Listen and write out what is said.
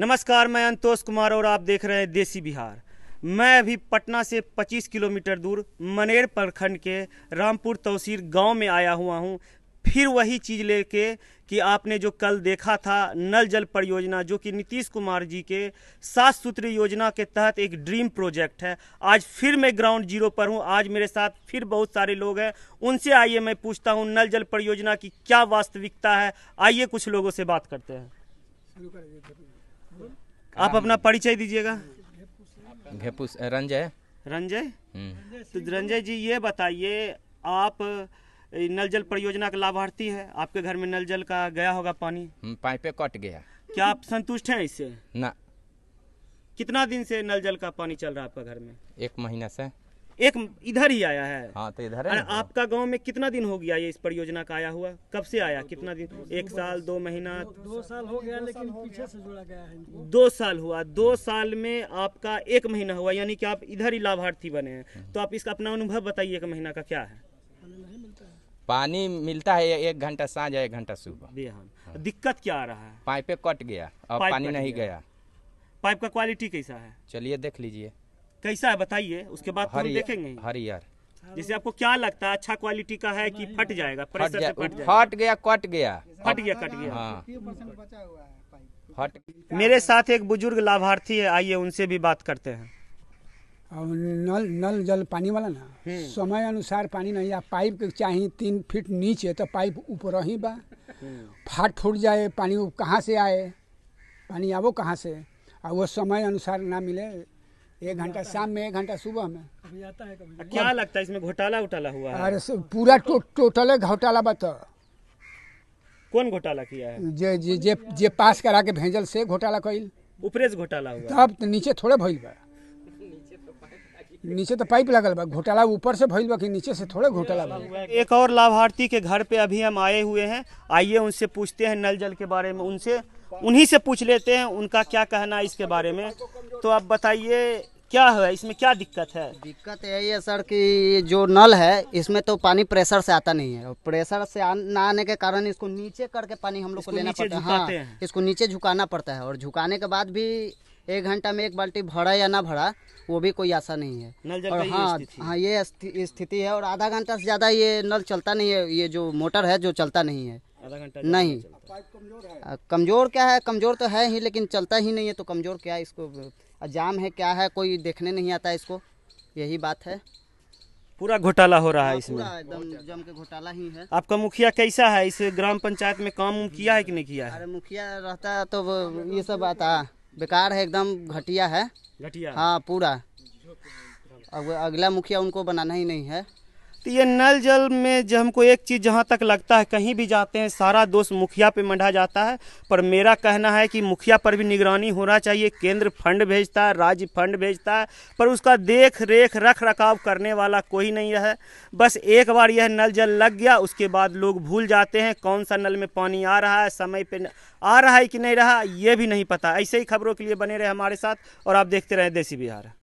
नमस्कार मैं अंतोष कुमार और आप देख रहे हैं देसी बिहार मैं अभी पटना से 25 किलोमीटर दूर मनेर प्रखंड के रामपुर तहसील गांव में आया हुआ हूं फिर वही चीज़ लेके कि आपने जो कल देखा था नल जल परियोजना जो कि नीतीश कुमार जी के सात सूत्री योजना के तहत एक ड्रीम प्रोजेक्ट है आज फिर मैं ग्राउंड जीरो पर हूं आज मेरे साथ फिर बहुत सारे लोग हैं उनसे आइए मैं पूछता हूं नल जल परियोजना की क्या वास्तविकता है आइए कुछ लोगों से बात करते हैं आप अपना परिचय दीजिएगा घेपू रंजय रंजय हम्म। तो रंजय जी ये बताइए आप नल जल परियोजना का लाभार्थी है आपके घर में नल जल का गया होगा पानी पाइपे कट गया क्या आप संतुष्ट हैं इससे ना कितना दिन से नल जल का पानी चल रहा है आपका घर में एक महीना से एक इधर ही आया है हाँ तो इधर है आपका गांव में कितना दिन हो गया ये इस परियोजना का आया हुआ कब से आया कितना दिन एक साल दो महीना दो साल हो गया लेकिन पीछे से जुड़ा गया है दो साल हुआ दो साल में आपका एक महीना हुआ यानी कि आप इधर ही लाभार्थी बने हैं हम्म। तो आप इसका अपना अनुभव बताइए एक महीना का क्या है पानी मिलता है एक घंटा सांझ एक घंटा सुबह हाँ।, हाँ। तो दिक्कत क्या आ रहा है पाइपे कट गया और पानी नहीं गया पाइप का क्वालिटी कैसा है चलिए देख लीजिए कैसा है बताइए उसके बाद तो हम देखेंगे हरियर जैसे आपको क्या लगता है अच्छा क्वालिटी का है कि फट जाएगा फट गया कट गया फट गया कट गया हाँ। फट गया कट गया हाँ मेरे साथ एक बुजुर्ग लाभार्थी है आइए उनसे भी बात करते हैं नल नल जल पानी वाला ना हम्म। समय अनुसार पानी नहीं आ पाइप चाहे तीन फीट नीचे तो पाइप ऊपर ही बा हम्म। फाट फूट जाए पानी कहाँ से आए पानी आवो कहाँ से और वो समय अनुसार ना मिले एक घंटा शाम में एक घंटा सुबह में अभी आता है कभी क्या लगता है इसमें घोटाला उटाला हुआ है अरे पूरा टोटल घोटाला बता तो। कौन घोटाला किया है जे जे जे, जे पास करा के भेजल से घोटाला कइल ऊपरे से घोटाला हुआ तब तो नीचे थोड़े भइल बा नीचे तो पाइप लगल बा घोटाला ऊपर से भइल बा कि नीचे से थोड़े घोटाला बा एक और लाभार्थी के घर पे अभी हम आए हुए हैं आइए उनसे पूछते हैं नल जल के बारे में उनसे उन्हीं से पूछ लेते हैं उनका क्या कहना है इसके बारे में तो आप बताइए क्या है इसमें क्या दिक्कत है दिक्कत यही है सर कि जो नल है इसमें तो पानी प्रेशर से आता नहीं है प्रेशर से आ, ना आने के कारण इसको नीचे करके पानी हम लोग को लेना पड़ता है हाँ इसको नीचे झुकाना पड़ता है और झुकाने के बाद भी एक घंटा में एक बाल्टी भरा या ना भरा वो भी कोई आशा नहीं है और हाँ हाँ ये स्थिति है और आधा घंटा से ज़्यादा ये नल चलता नहीं है ये जो मोटर है जो चलता नहीं है नहीं कमज़ोर क्या है कमज़ोर तो है ही लेकिन चलता ही नहीं है तो कमज़ोर क्या है इसको जाम है क्या है कोई देखने नहीं आता इसको यही बात है पूरा घोटाला हो रहा है हाँ, इसमें एकदम जम के घोटाला ही है आपका मुखिया कैसा है इस ग्राम पंचायत में काम किया है कि नहीं किया है अरे मुखिया रहता है तो ये सब आता हाँ, बेकार है एकदम घटिया है घटिया हाँ पूरा अगला मुखिया उनको बनाना ही नहीं है तो ये नल जल में जो हमको एक चीज़ जहाँ तक लगता है कहीं भी जाते हैं सारा दोष मुखिया पे मंडा जाता है पर मेरा कहना है कि मुखिया पर भी निगरानी होना चाहिए केंद्र फंड भेजता है राज्य फंड भेजता है पर उसका देख रेख रख रखाव करने वाला कोई नहीं है बस एक बार यह नल जल लग गया उसके बाद लोग भूल जाते हैं कौन सा नल में पानी आ रहा है समय पर आ रहा है कि नहीं रहा ये भी नहीं पता ऐसे ही खबरों के लिए बने रहे हमारे साथ और आप देखते रहें देसी बिहार